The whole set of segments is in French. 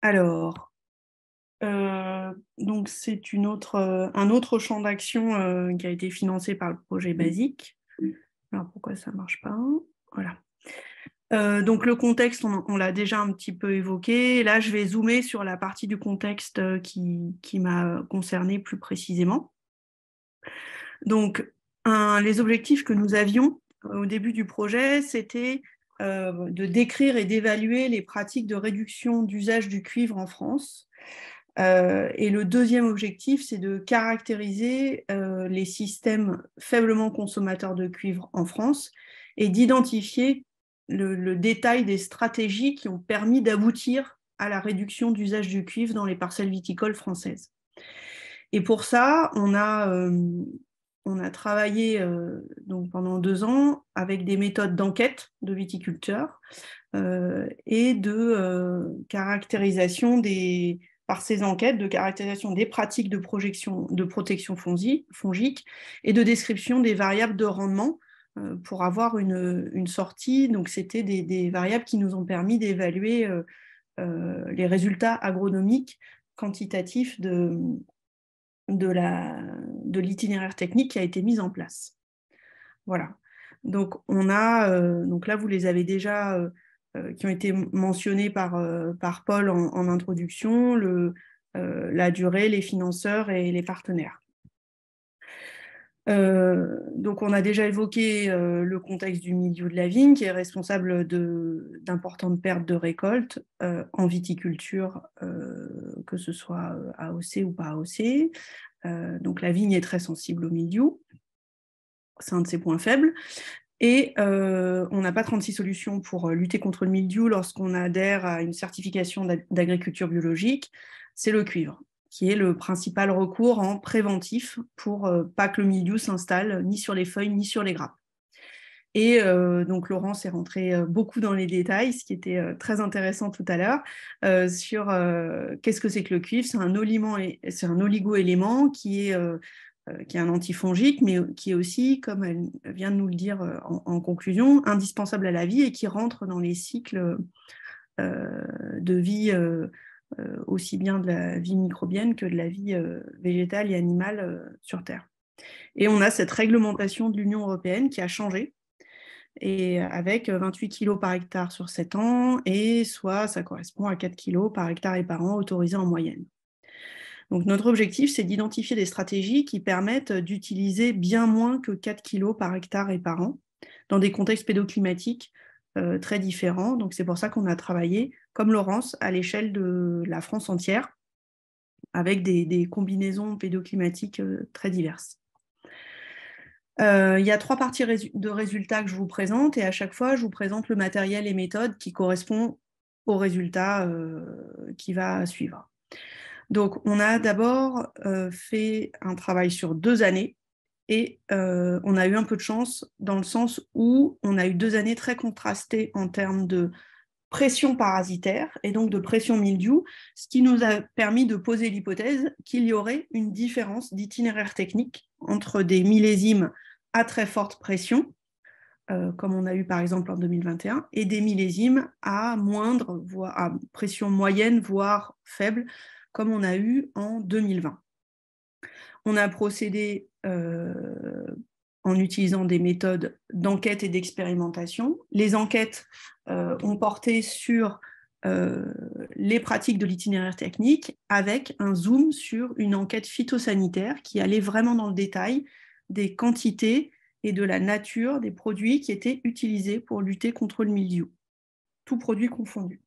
Alors, euh, donc c'est autre, euh, un autre champ d'action euh, qui a été financé par le projet mmh. BASIC. Mmh. Alors pourquoi ça ne marche pas Voilà. donc le contexte, on, l'a déjà un petit peu évoqué. Là, je vais zoomer sur la partie du contexte qui, qui m'a concernée plus précisément. Donc, les objectifs que nous avions au début du projet, c'était euh, de décrire et d'évaluer les pratiques de réduction d'usage du cuivre en France. Euh, et le deuxième objectif, c'est de caractériser euh, les systèmes faiblement consommateurs de cuivre en France et d'identifier le, détail des stratégies qui ont permis d'aboutir à la réduction d'usage du cuivre dans les parcelles viticoles françaises. Et pour ça, on a on a travaillé euh, donc pendant deux ans avec des méthodes d'enquête de viticulteurs euh, et de euh, caractérisation des, par ces enquêtes, de caractérisation des pratiques de, projection, de protection fongique et de description des variables de rendement pour avoir une, sortie. Donc, c'était des, des, variables qui nous ont permis d'évaluer les résultats agronomiques quantitatifs de, de l'itinéraire de technique qui a été mis en place. Voilà. Donc on a, euh, donc là vous les avez déjà, euh, euh, qui ont été mentionnés par, par Paul en, introduction, le, la durée, les financeurs et les partenaires. donc on a déjà évoqué le contexte du milieu de la vigne qui est responsable de d'importantes pertes de récolte en viticulture que ce soit euh, AOC ou pas AOC. Euh, donc la vigne est très sensible au milieu. C'est un de ses points faibles. Et euh, on n'a pas 36 solutions pour lutter contre le mildiou lorsqu'on adhère à une certification d'agriculture biologique. C'est le cuivre, qui est le principal recours en préventif pour pas que le mildiou s'installe ni sur les feuilles ni sur les grappes. Et euh, donc Laurence est rentré euh, beaucoup dans les détails, ce qui était euh, très intéressant tout à l'heure, sur qu'est-ce que c'est que le cuivre. C'est un, oligo-élément qui est qui est un antifongique, mais qui est aussi, comme elle vient de nous le dire en, conclusion, indispensable à la vie et qui rentre dans les cycles de vie, aussi bien de la vie microbienne que de la vie végétale et animale sur Terre. Et on a cette réglementation de l'Union européenne qui a changé et euh, avec 28 euh, kg par hectare sur 7 ans, et soit ça correspond à 4 kg par hectare et par an autorisés en moyenne. Donc notre objectif, c'est d'identifier des stratégies qui permettent euh, d'utiliser bien moins que 4 kg par hectare et par an dans des contextes pédoclimatiques très différents. Donc c'est pour ça qu'on a travaillé, comme Laurence, à l'échelle de la France entière, avec des, combinaisons pédoclimatiques très diverses. Euh, il y a trois parties de résultats que je vous présente et à chaque fois, je vous présente le matériel et méthode qui correspond au résultat euh, qui va suivre. Donc, on a d'abord euh, fait un travail sur deux années et on a eu un peu de chance dans le sens où on a eu deux années très contrastées en termes de pression parasitaire et donc de pression mildiou, ce qui nous a permis de poser l'hypothèse qu'il y aurait une différence d'itinéraire technique entre des millésimes à très forte pression, euh, comme on a eu par exemple en 2021, et des millésimes à moindre, voire à pression moyenne, voire faible, comme on a eu en 2020. On a procédé euh, en utilisant des méthodes d'enquête et d'expérimentation. Les enquêtes euh, ont porté sur les pratiques de l'itinéraire technique avec un zoom sur une enquête phytosanitaire qui allait vraiment dans le détail des quantités et de la nature des produits qui étaient utilisés pour lutter contre le mildiou, tous produits confondus.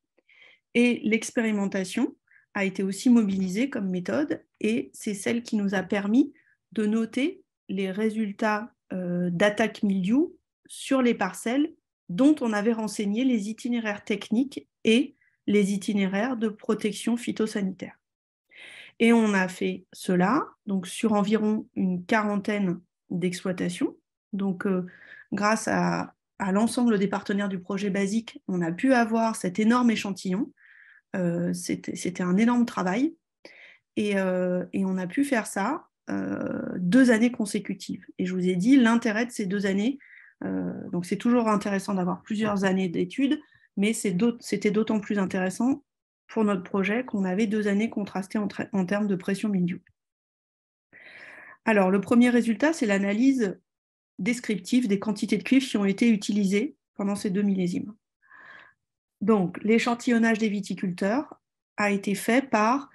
Et l'expérimentation a été aussi mobilisée comme méthode et c'est celle qui nous a permis de noter les résultats euh, d'attaque mildiou sur les parcelles dont on avait renseigné les itinéraires techniques et les itinéraires de protection phytosanitaire. Et on a fait cela donc sur environ une quarantaine d'exploitation. Donc, euh, grâce à, l'ensemble des partenaires du projet basique, on a pu avoir cet énorme échantillon. Euh, c'était un énorme travail. Euh, et, on a pu faire ça deux années consécutives. Et je vous ai dit l'intérêt de ces deux années. donc, c'est toujours intéressant d'avoir plusieurs années d'études, mais c'était d'autant plus intéressant pour notre projet qu'on avait deux années contrastées en, en termes de pression milieu. Alors, le premier résultat, c'est l'analyse descriptive des quantités de cuivre qui ont été utilisées pendant ces deux millésimes. Donc, l'échantillonnage des viticulteurs a été fait par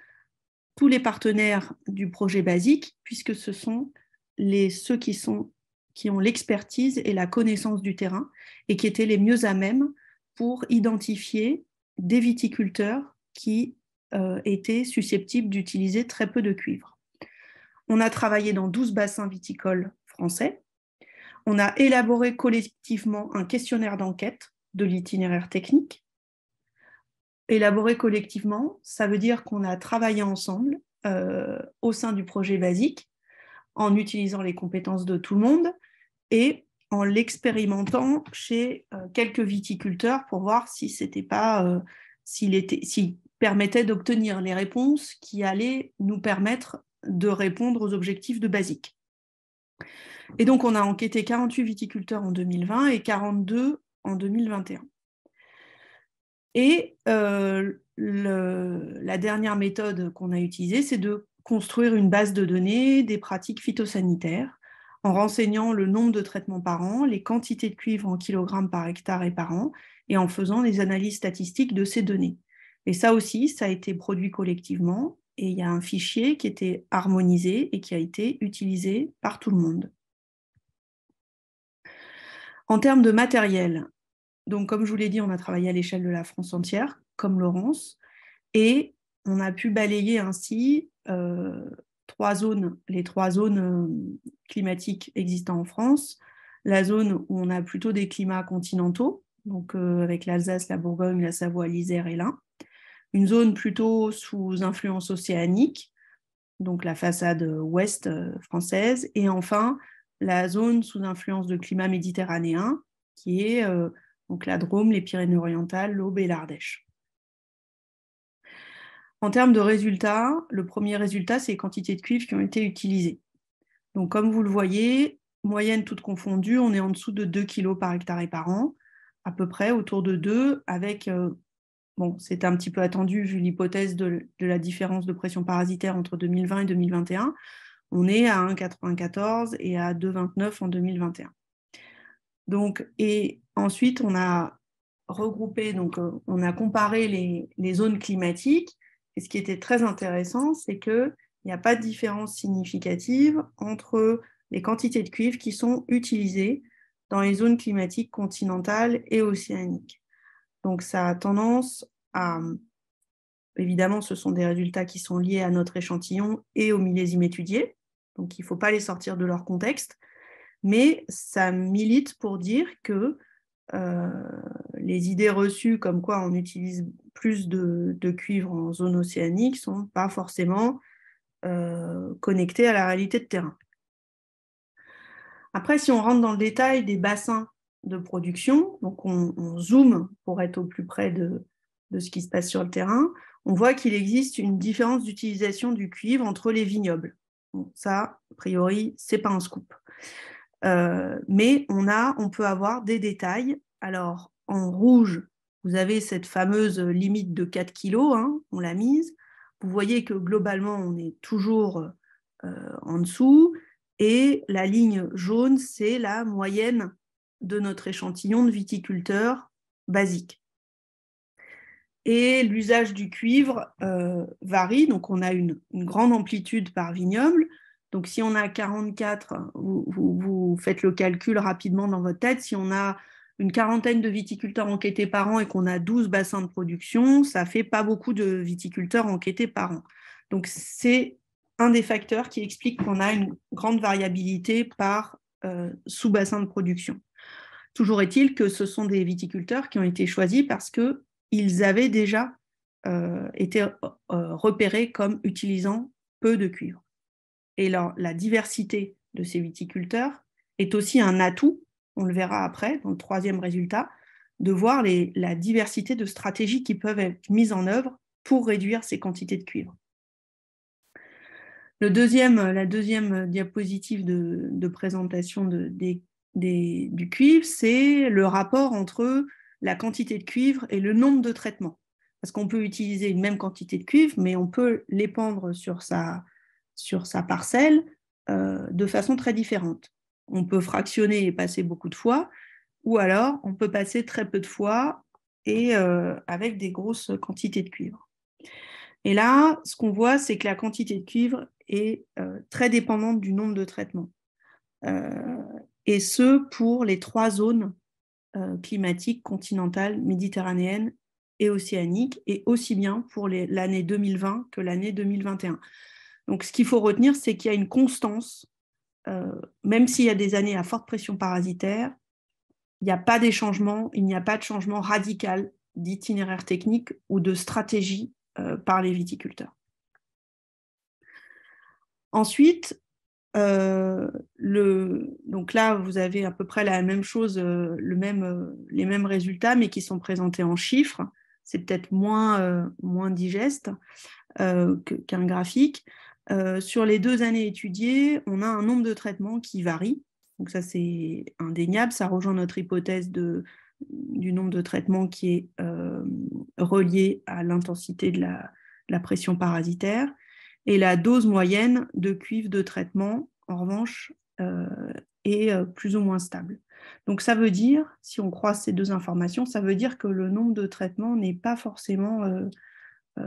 tous les partenaires du projet basique, puisque ce sont les, ceux qui, sont, qui ont l'expertise et la connaissance du terrain et qui étaient les mieux à même pour identifier des viticulteurs qui euh, étaient susceptibles d'utiliser très peu de cuivre. On a travaillé dans 12 bassins viticoles français. On a élaboré collectivement un questionnaire d'enquête de l'itinéraire technique. Élaboré collectivement, ça veut dire qu'on a travaillé ensemble euh, au sein du projet basique en utilisant les compétences de tout le monde et en l'expérimentant chez euh, quelques viticulteurs pour voir si c'était pas euh, s'il était s'il permettait d'obtenir les réponses qui allaient nous permettre de répondre aux objectifs de basique. Et donc, on a enquêté 48 viticulteurs en 2020 et 42 en 2021. Et euh, la dernière méthode qu'on a utilisée, c'est de construire une base de données des pratiques phytosanitaires en renseignant le nombre de traitements par an, les quantités de cuivre en kilogrammes par hectare et par an, et en faisant des analyses statistiques de ces données. Et ça aussi, ça a été produit collectivement et il y a un fichier qui était harmonisé et qui a été utilisé par tout le monde. En termes de matériel, donc comme je vous l'ai dit, on a travaillé à l'échelle de la France entière, comme Laurence, et on a pu balayer ainsi euh, trois zones, les trois zones euh, climatiques existantes en France. La zone où on a plutôt des climats continentaux, donc euh, avec l'Alsace, la Bourgogne, la Savoie, l'Isère et l'Ain une zone plutôt sous influence océanique, donc la façade euh, ouest euh, française, et enfin la zone sous influence de climat méditerranéen, qui est euh, donc la Drôme, les Pyrénées-Orientales, l'Aube et l'Ardèche. En termes de résultats, le premier résultat, c'est les quantités de cuivre qui ont été utilisées. Donc, comme vous le voyez, moyenne toute confondue, on est en dessous de 2 kg par hectare et par an, à peu près autour de 2, avec Bon, c'était un petit peu attendu vu l'hypothèse de, la différence de pression parasitaire entre 2020 et 2021. On est à 1,94 et à 2,29 en 2021. Donc, et ensuite, on a regroupé, donc euh, on a comparé les, les zones climatiques. Et ce qui était très intéressant, c'est qu'il n'y a pas de différence significative entre les quantités de cuivre qui sont utilisées dans les zones climatiques continentales et océaniques. Donc ça a tendance à... Évidemment, ce sont des résultats qui sont liés à notre échantillon et au millésime étudié. Donc il ne faut pas les sortir de leur contexte. Mais ça milite pour dire que euh, les idées reçues comme quoi on utilise plus de, cuivre en zone océanique ne sont pas forcément euh, connectées à la réalité de terrain. Après, si on rentre dans le détail des bassins de production. Donc, on, on zoome pour être au plus près de, de, ce qui se passe sur le terrain. On voit qu'il existe une différence d'utilisation du cuivre entre les vignobles. ça, a priori, c'est pas un scoop. Euh, mais on, a, on peut avoir des détails. Alors, en rouge, vous avez cette fameuse limite de 4 kg, hein, on l'a mise. Vous voyez que globalement, on est toujours euh, en dessous. Et la ligne jaune, c'est la moyenne de notre échantillon de viticulteurs basique. Et l'usage du cuivre euh, varie, donc on a une, grande amplitude par vignoble. Donc si on a 44, vous, faites le calcul rapidement dans votre tête, si on a une quarantaine de viticulteurs enquêtés par an et qu'on a 12 bassins de production, ça fait pas beaucoup de viticulteurs enquêtés par an. Donc c'est un des facteurs qui explique qu'on a une grande variabilité par euh, sous-bassin de production. Toujours est-il que ce sont des viticulteurs qui ont été choisis parce qu'ils avaient déjà euh, été euh, repérés comme utilisant peu de cuivre. Et la, la diversité de ces viticulteurs est aussi un atout, on le verra après dans le troisième résultat, de voir la diversité de stratégies qui peuvent être mises en œuvre pour réduire ces quantités de cuivre. Le deuxième, la deuxième diapositive de, présentation des des du cuivre, c'est le rapport entre la quantité de cuivre et le nombre de traitements. Parce qu'on peut utiliser une même quantité de cuivre, mais on peut l'épandre sur sa, sur sa parcelle euh, de façon très différente. On peut fractionner et passer beaucoup de fois, ou alors on peut passer très peu de fois et euh, avec des grosses quantités de cuivre. Et là, ce qu'on voit, c'est que la quantité de cuivre est euh, très dépendante du nombre de traitements et ce pour les trois zones euh, climatiques continentales, méditerranéennes et océaniques, et aussi bien pour l'année 2020 que l'année 2021. Donc ce qu'il faut retenir, c'est qu'il y a une constance, euh, même s'il y a des années à forte pression parasitaire, il n'y a pas des changements, il n'y a pas de changement radical d'itinéraire technique ou de stratégie euh, par les viticulteurs. Ensuite, euh, donc là, vous avez à peu près la même chose, euh, même, euh, les mêmes résultats, mais qui sont présentés en chiffres. C'est peut-être moins, moins digeste qu'un graphique. sur les deux années étudiées, on a un nombre de traitements qui varie. Donc ça, c'est indéniable. Ça rejoint notre hypothèse de, du nombre de traitements qui est relié à l'intensité de la, pression parasitaire. Et la dose moyenne de cuivre de traitement, en revanche, euh, est euh, plus ou moins stable. Donc ça veut dire, si on croise ces deux informations, ça veut dire que le nombre de traitements n'est pas forcément euh,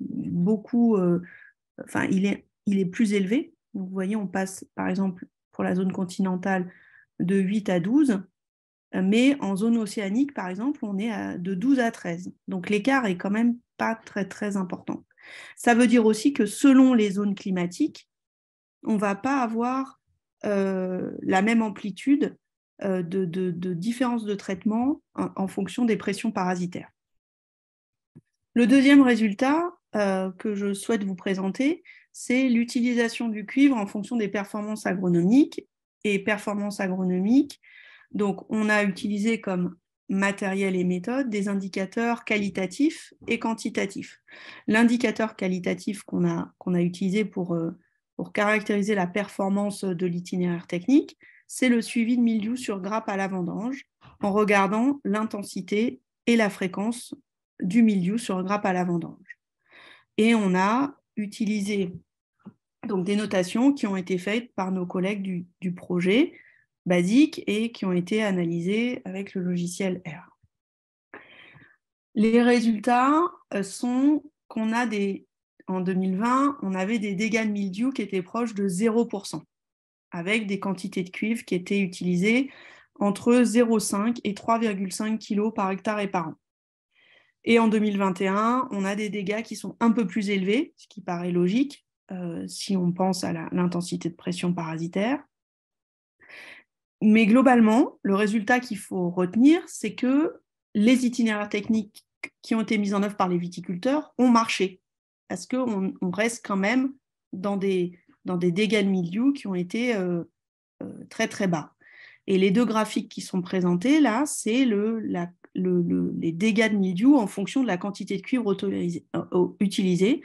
beaucoup, enfin il est, plus élevé. vous voyez, on passe par exemple pour la zone continentale de 8 à 12, mais en zone océanique, par exemple, on est à, de 12 à 13. Donc l'écart est quand même pas très très important. Ça veut dire aussi que selon les zones climatiques, on ne va pas avoir euh, la même amplitude euh, de, différence de traitement en, fonction des pressions parasitaires. Le deuxième résultat euh, que je souhaite vous présenter, c'est l'utilisation du cuivre en fonction des performances agronomiques et performances agronomiques. Donc, on a utilisé comme matériel et méthode, des indicateurs qualitatifs et quantitatifs. L'indicateur qualitatif qu'on a, utilisé euh, pour, caractériser la performance de l'itinéraire technique, c'est le suivi de mildiou sur grappe à la vendange en regardant l'intensité et la fréquence du mildiou sur grappe à la vendange. Et on a utilisé donc des notations qui ont été faites par nos collègues du projet basiques et qui ont été analysées avec le logiciel R. Les résultats euh, sont qu'on a des en 2020, on avait des dégâts de mildiou qui étaient proches de 0%, avec des quantités de cuivre qui étaient utilisées entre 0,5 et 3,5 kg par hectare et par an. Et en 2021, on a des dégâts qui sont un peu plus élevés, ce qui paraît logique euh, si on pense à l'intensité de pression parasitaire mais globalement, le résultat qu'il faut retenir, c'est que les itinéraires techniques qui ont été mis en œuvre par les viticulteurs ont marché, parce qu'on on reste quand même dans des, dans des dégâts de milieu qui ont été euh, euh, très très bas. Et les deux graphiques qui sont présentés là, c'est le, les dégâts de milieu en fonction de la quantité de cuivre euh, utilisé. utilisée.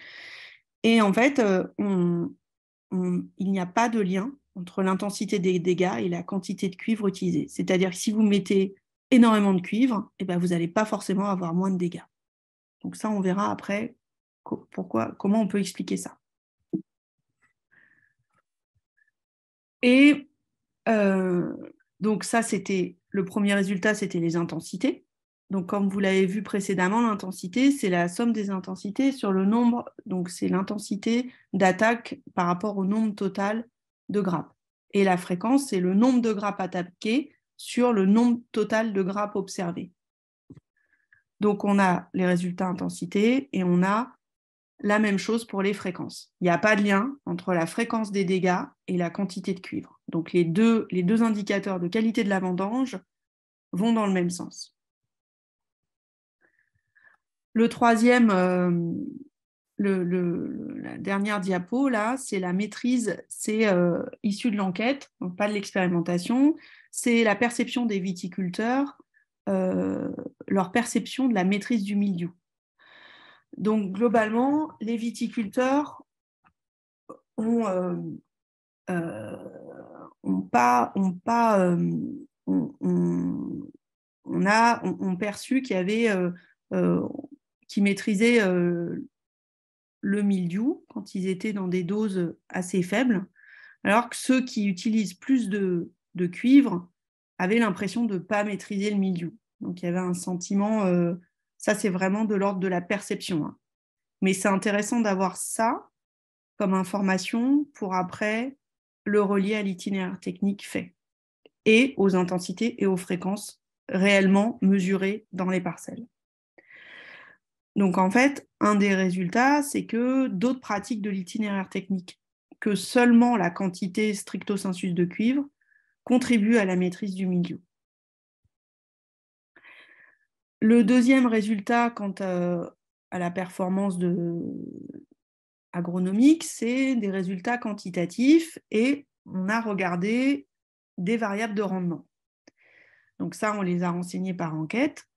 Et en fait, il n'y a pas de lien entre l'intensité des dégâts et la quantité de cuivre utilisée. C'est-à-dire que si vous mettez énormément de cuivre, eh ben vous n'allez pas forcément avoir moins de dégâts. Donc ça, on verra après pourquoi, comment on peut expliquer ça. Et euh, donc ça, c'était le premier résultat, c'était les intensités. Donc comme vous l'avez vu précédemment, l'intensité, c'est la somme des intensités sur le nombre, donc c'est l'intensité d'attaque par rapport au nombre total de grappes. Et la fréquence, c'est le nombre de grappes attaquées sur le nombre total de grappes observées. Donc on a les résultats intensité et on a la même chose pour les fréquences. Il n'y a pas de lien entre la fréquence des dégâts et la quantité de cuivre. Donc les deux, les deux indicateurs de qualité de la vendange vont dans le même sens. Le troisième, euh, le, la dernière diapo, là, c'est la maîtrise, c'est euh, issu de l'enquête, pas de l'expérimentation, c'est la perception des viticulteurs, euh, leur perception de la maîtrise du milieu. Donc globalement, les viticulteurs ont, euh, pas, ont pas, on, a, on, perçu qu'il y avait, qui maîtrisaient le mildiou quand ils étaient dans des doses assez faibles, alors que ceux qui utilisent plus de, cuivre avaient l'impression de ne pas maîtriser le mildiou. Donc il y avait un sentiment, euh, ça c'est vraiment de l'ordre de la perception. Hein. Mais c'est intéressant d'avoir ça comme information pour après le relier à l'itinéraire technique fait et aux intensités et aux fréquences réellement mesurées dans les parcelles. Donc en fait, un des résultats, c'est que d'autres pratiques de l'itinéraire technique que seulement la quantité stricto sensus de cuivre contribuent à la maîtrise du milieu. Le deuxième résultat quant à, la performance agronomique, c'est des résultats quantitatifs et on a regardé des variables de rendement. Donc ça, on les a renseignés par enquête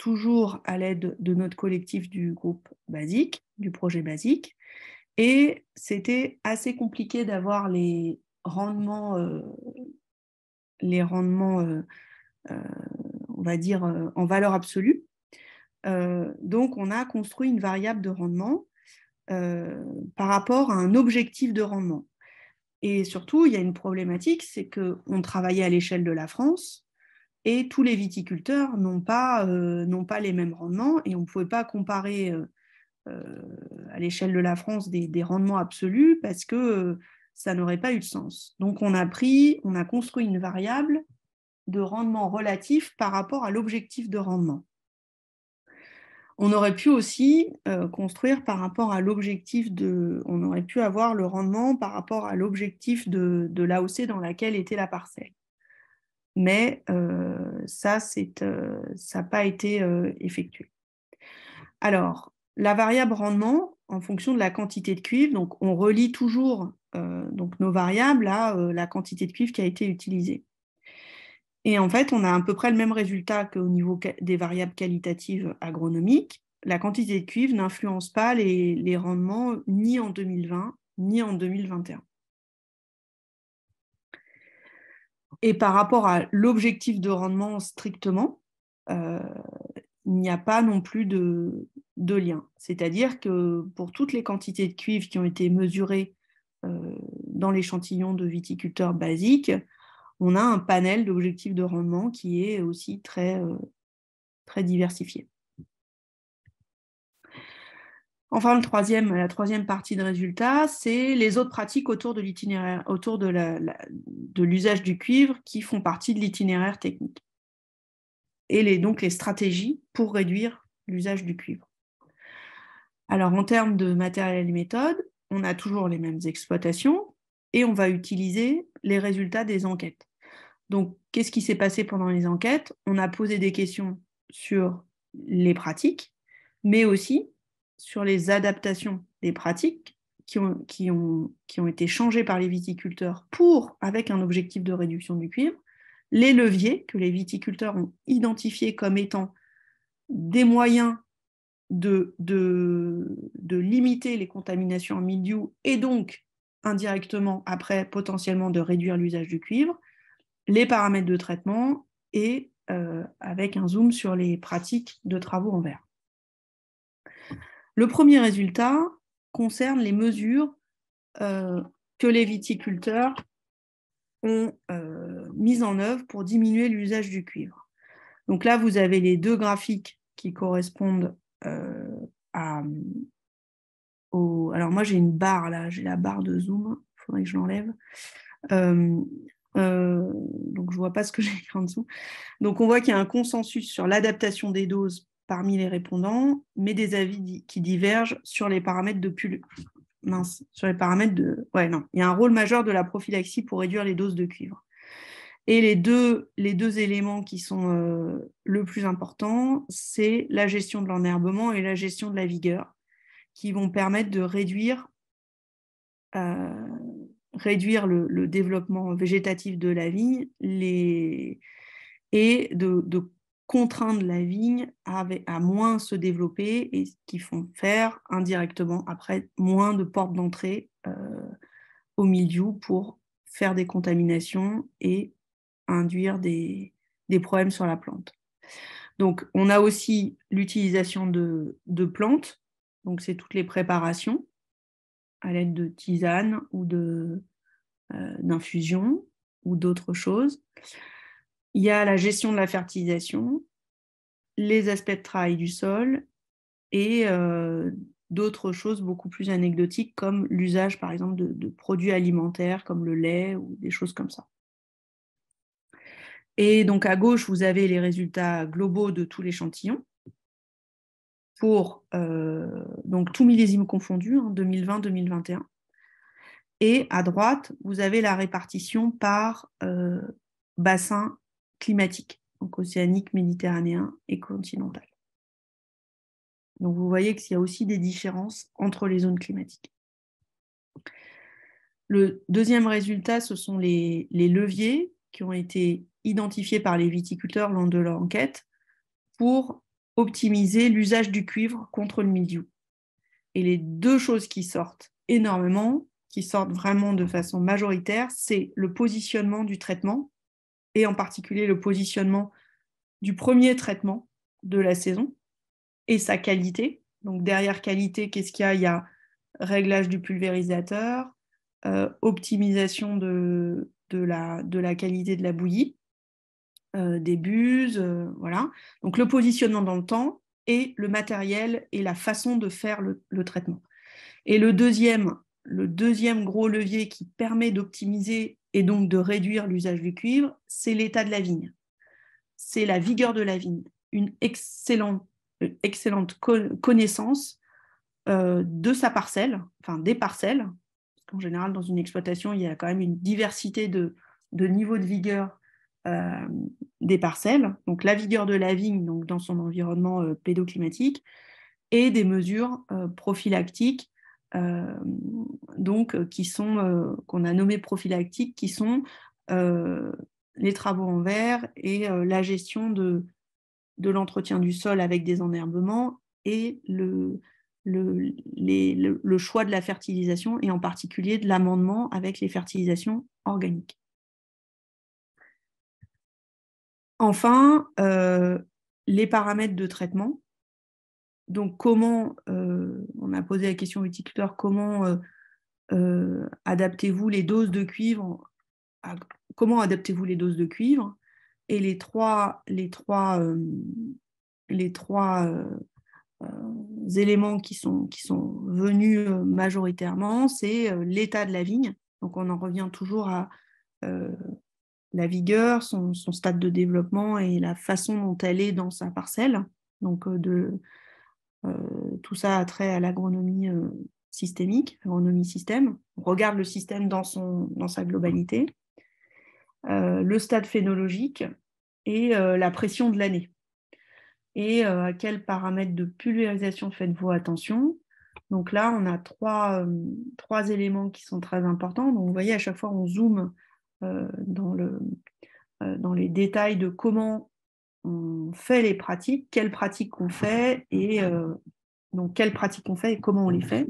toujours à l'aide de notre collectif du groupe basique, du projet basique. Et c'était assez compliqué d'avoir les rendements, euh, les rendements euh, euh, on va dire, en valeur absolue. donc, on a construit une variable de rendement par rapport à un objectif de rendement. Et surtout, il y a une problématique, c'est qu'on travaillait à l'échelle de la France, et tous les viticulteurs n'ont pas, euh, pas, les mêmes rendements et on ne pouvait pas comparer euh, euh, à l'échelle de la France des, rendements absolus parce que ça n'aurait pas eu de sens. Donc on a pris, on a construit une variable de rendement relatif par rapport à l'objectif de rendement. On aurait pu aussi construire par rapport à l'objectif de, on aurait pu avoir le rendement par rapport à l'objectif de, de l'AOC dans laquelle était la parcelle mais euh, ça, euh, ça n'a pas été euh, effectué. Alors, la variable rendement en fonction de la quantité de cuivre, donc on relie toujours donc nos variables à la quantité de cuivre qui a été utilisée. Et en fait, on a à peu près le même résultat qu'au niveau des variables qualitatives agronomiques. La quantité de cuivre n'influence pas les, rendements ni en 2020 ni en 2021. Et par rapport à l'objectif de rendement strictement, euh, il n'y a pas non plus de, lien. C'est-à-dire que pour toutes les quantités de cuivre qui ont été mesurées euh, dans l'échantillon de viticulteurs basiques, on a un panel d'objectifs de rendement qui est aussi très, euh, très diversifié. Enfin, la troisième partie de résultat, c'est les autres pratiques autour de l'itinéraire, autour de, l'usage du cuivre qui font partie de l'itinéraire technique. Et donc les stratégies pour réduire l'usage du cuivre. Alors, en termes de matériel et méthode, on a toujours les mêmes exploitations et on va utiliser les résultats des enquêtes. Donc, qu'est-ce qui s'est passé pendant les enquêtes On a posé des questions sur les pratiques, mais aussi sur les adaptations des pratiques qui ont, qui ont, qui ont été changées par les viticulteurs pour, avec un objectif de réduction du cuivre, les leviers que les viticulteurs ont identifiés comme étant des moyens de, de, limiter les contaminations en milieu et donc indirectement après potentiellement de réduire l'usage du cuivre, les paramètres de traitement et euh, avec un zoom sur les pratiques de travaux en verre. Le premier résultat concerne les mesures euh, que les viticulteurs ont euh, mises en œuvre pour diminuer l'usage du cuivre. Donc là, vous avez les deux graphiques qui correspondent euh, à... Au... Alors moi, j'ai une barre là, j'ai la barre de zoom, il faudrait que je l'enlève. donc je vois pas ce que j'ai en dessous. Donc on voit qu'il y a un consensus sur l'adaptation des doses parmi les répondants, mais des avis qui divergent sur les paramètres de pull. Mince, sur les paramètres de. Ouais, non. Il y a un rôle majeur de la prophylaxie pour réduire les doses de cuivre. Et les deux, les deux éléments qui sont euh, le plus important, c'est la gestion de l'enherbement et la gestion de la vigueur, qui vont permettre de réduire, euh, réduire le, développement végétatif de la vigne les... et de, de contraindre la vigne à, moins se développer et ce qui font faire indirectement après moins de portes d'entrée euh, au milieu pour faire des contaminations et induire des, problèmes sur la plante. Donc, on a aussi l'utilisation de, plantes. Donc, c'est toutes les préparations à l'aide de tisane ou euh, d'infusions ou d'autres choses. Il y a la gestion de la fertilisation, les aspects de travail du sol et euh, d'autres choses beaucoup plus anecdotiques comme l'usage par exemple de, produits alimentaires comme le lait ou des choses comme ça. Et donc à gauche, vous avez les résultats globaux de tous les l'échantillon pour euh, donc tout millésime confondu, 2020-2021. Hein, et à droite, vous avez la répartition par euh, bassin climatiques, donc océanique, méditerranéen et continental. Donc vous voyez qu'il y a aussi des différences entre les zones climatiques. Le deuxième résultat, ce sont les, les leviers qui ont été identifiés par les viticulteurs lors de leur enquête pour optimiser l'usage du cuivre contre le mildiou. Et les deux choses qui sortent énormément, qui sortent vraiment de façon majoritaire, c'est le positionnement du traitement et en particulier le positionnement du premier traitement de la saison et sa qualité. Donc derrière qualité, qu'est-ce qu'il y a Il y a réglage du pulvérisateur, euh, optimisation de, de, la, de la qualité de la bouillie, euh, des buses, euh, voilà. Donc le positionnement dans le temps et le matériel et la façon de faire le, le traitement. Et le deuxième, le deuxième gros levier qui permet d'optimiser et donc de réduire l'usage du cuivre, c'est l'état de la vigne. C'est la vigueur de la vigne. Une euh, excellente, connaissance euh, de sa parcelle, enfin des parcelles. Parce en général, dans une exploitation, il y a quand même une diversité de, niveaux de vigueur euh, des parcelles. Donc la vigueur de la vigne donc, dans son environnement pédoclimatique et des mesures prophylactiques euh, donc euh, qui sont euh, qu'on a nommé prophylactiques, qui sont les travaux en verre et la gestion de, de l'entretien du sol avec des enherbements et le, le, choix de la fertilisation et en particulier de l'amendement avec les fertilisations organiques. Enfin, les paramètres de traitement donc, comment, euh, on a posé la question au viticulteur, comment euh, euh, adaptez-vous les doses de cuivre Comment adaptez-vous les doses de cuivre Et les trois, les trois, les trois éléments qui sont, qui sont venus majoritairement, c'est l'état de la vigne. Donc, on en revient toujours à la vigueur, son, son, stade de développement et la façon dont elle est dans sa parcelle. Donc, de euh, tout ça a trait à l'agronomie euh, systémique, agronomie système. On regarde le système dans, son, dans sa globalité, euh, le stade phénologique et la pression de l'année. Et à quels paramètres de pulvérisation faites-vous attention Donc là, on a trois, trois, éléments qui sont très importants. Donc vous voyez, à chaque fois, on zoome dans, le, dans les détails de comment on fait les pratiques, quelles pratiques on fait et euh, donc quelles pratiques on fait et comment on les fait.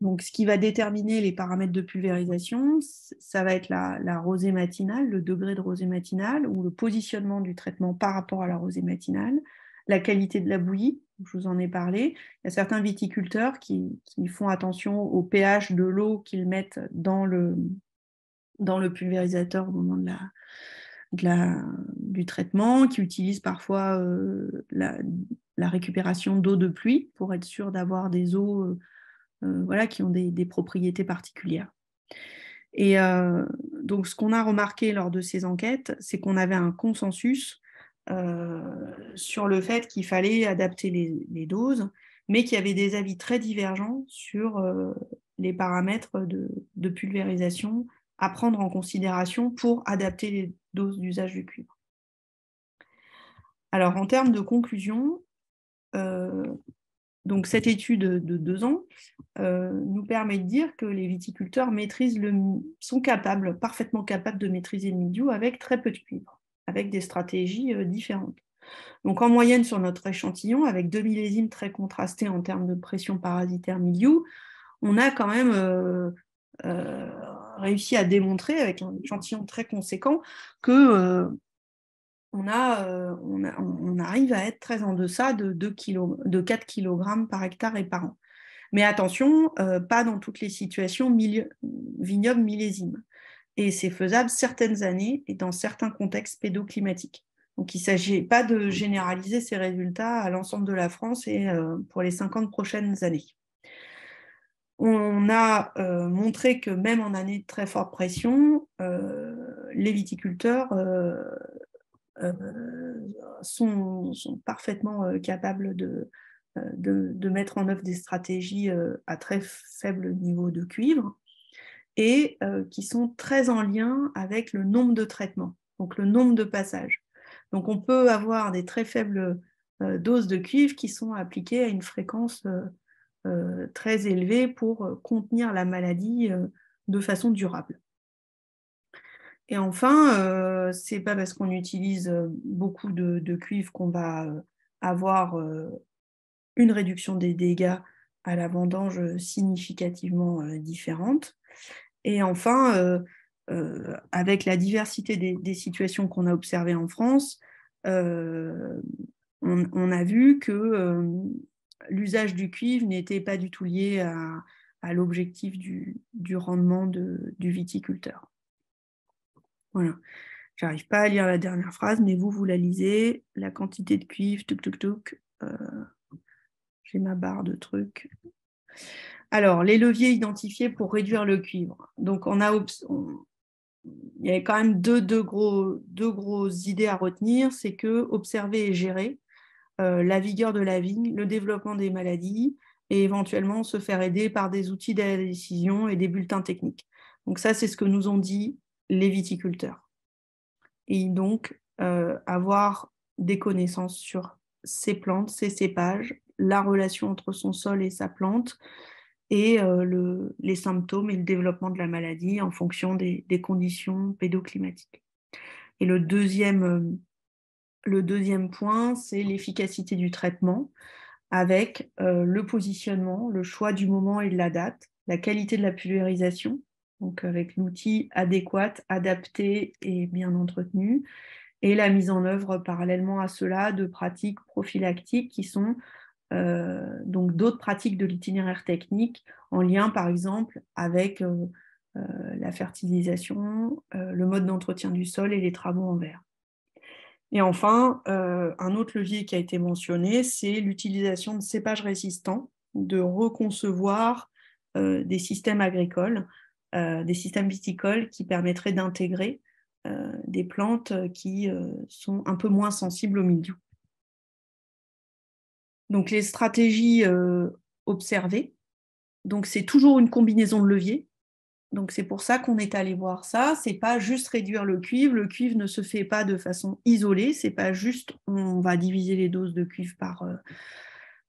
Donc, ce qui va déterminer les paramètres de pulvérisation, ça va être la, rosée matinale, le degré de rosée matinale ou le positionnement du traitement par rapport à la rosée matinale, la qualité de la bouillie, je vous en ai parlé. Il y a certains viticulteurs qui, font attention au pH de l'eau qu'ils mettent dans le, dans le pulvérisateur au moment de la, la, du traitement, qui utilisent parfois euh, la, récupération d'eau de pluie pour être sûr d'avoir des eaux euh, euh, voilà, qui ont des, propriétés particulières. Et donc, ce qu'on a remarqué lors de ces enquêtes, c'est qu'on avait un consensus sur le fait qu'il fallait adapter les, doses, mais qu'il y avait des avis très divergents sur les paramètres de, de pulvérisation à prendre en considération pour adapter les doses d'usage du cuivre. Alors, en termes de conclusion, euh, donc cette étude de deux ans euh, nous permet de dire que les viticulteurs maîtrisent le, sont capables, parfaitement capables de maîtriser le milieu avec très peu de cuivre, avec des stratégies euh, différentes. Donc en moyenne sur notre échantillon, avec deux millésimes très contrastés en termes de pression parasitaire milieu, on a quand même réussi à démontrer avec un échantillon très conséquent que euh, euh, on, a, on, arrive à être très en deçà de, 2 de 4 kg par hectare et par an. Mais attention, euh, pas dans toutes les situations vignobles millésimes. millésime. Et c'est faisable certaines années et dans certains contextes pédoclimatiques. Donc il ne s'agit pas de généraliser ces résultats à l'ensemble de la France et pour les 50 prochaines années on a euh, montré que même en année de très forte pression, euh, les viticulteurs euh, sont, parfaitement capables de, de, de, mettre en œuvre des stratégies à très faible niveau de cuivre et qui sont très en lien avec le nombre de traitements, donc le nombre de passages. Donc on peut avoir des très faibles doses de cuivre qui sont appliquées à une fréquence euh, très élevés pour euh, contenir la maladie euh, de façon durable. Et enfin, ce n'est pas parce qu'on utilise beaucoup de, cuivre qu'on va avoir une réduction des dégâts à la vendange significativement différente. Et enfin, avec la diversité des, situations qu'on a observées en France, on, a vu que l'usage du cuivre n'était pas du tout lié à, l'objectif du, rendement du viticulteur. Voilà. J'arrive pas à lire la dernière phrase, mais vous, vous la lisez. La quantité de cuivre, tuk tuk tuk. Euh, j'ai ma barre de trucs. Alors, les leviers identifiés pour réduire le cuivre. Donc, on a, il y avait quand même deux, gros, deux grosses idées à retenir. C'est que observer et gérer. Euh, la vigueur de la vigne, le développement des maladies et éventuellement se faire aider par des outils d'aide décision et des bulletins techniques. Donc ça, c'est ce que nous ont dit les viticulteurs. Et donc, euh, avoir des connaissances sur ces plantes, ces cépages, la relation entre son sol et sa plante, et euh, les symptômes et le développement de la maladie en fonction des, des conditions pédoclimatiques. Et le deuxième le deuxième point, c'est l'efficacité du traitement avec euh, le positionnement, le choix du moment et de la date, la qualité de la pulvérisation, donc avec l'outil adéquat, adapté et bien entretenu, et la mise en œuvre parallèlement à cela de pratiques prophylactiques qui sont euh, donc d'autres pratiques de l'itinéraire technique en lien par exemple avec euh, la fertilisation, le mode d'entretien du sol et les travaux en verre. Et enfin, euh, un autre levier qui a été mentionné, c'est l'utilisation de cépages résistants, de reconcevoir euh, des systèmes agricoles, euh, des systèmes viticoles qui permettraient d'intégrer des plantes qui sont un peu moins sensibles au milieu. Donc les stratégies observées, c'est toujours une combinaison de leviers, donc c'est pour ça qu'on est allé voir ça. C'est pas juste réduire le cuivre. Le cuivre ne se fait pas de façon isolée. C'est pas juste on va diviser les doses de cuivre par euh,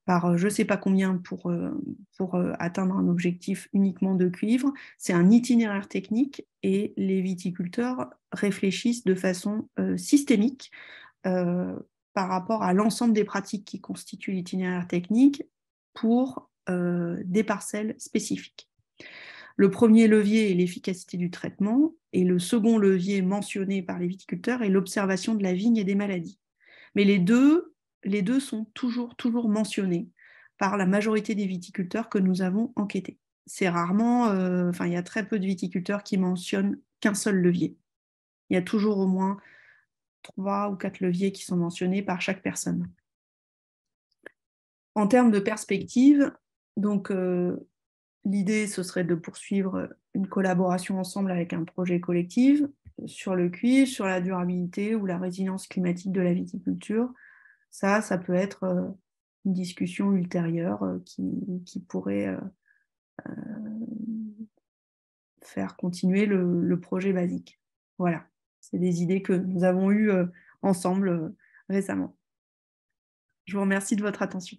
par euh, je ne sais pas combien pour, euh, pour atteindre un objectif uniquement de cuivre. C'est un itinéraire technique et les viticulteurs réfléchissent de façon systémique par rapport à l'ensemble des pratiques qui constituent l'itinéraire technique pour des parcelles spécifiques. Le premier levier est l'efficacité du traitement et le second levier mentionné par les viticulteurs est l'observation de la vigne et des maladies. Mais les deux, les deux sont toujours, toujours mentionnés par la majorité des viticulteurs que nous avons enquêtés. C'est rarement, euh, enfin, il y a très peu de viticulteurs qui mentionnent qu'un seul levier. Il y a toujours au moins trois ou quatre leviers qui sont mentionnés par chaque personne. En termes de perspective, donc, euh, l'idée, ce serait de poursuivre euh, une collaboration ensemble avec un projet collectif euh, sur le cuivre, sur la durabilité ou la résilience climatique de la viticulture. Ça, ça peut être euh, une discussion ultérieure qui, pourrait faire continuer le, projet basique. Voilà, c'est des idées que nous avons eues ensemble récemment. Je vous remercie de votre attention.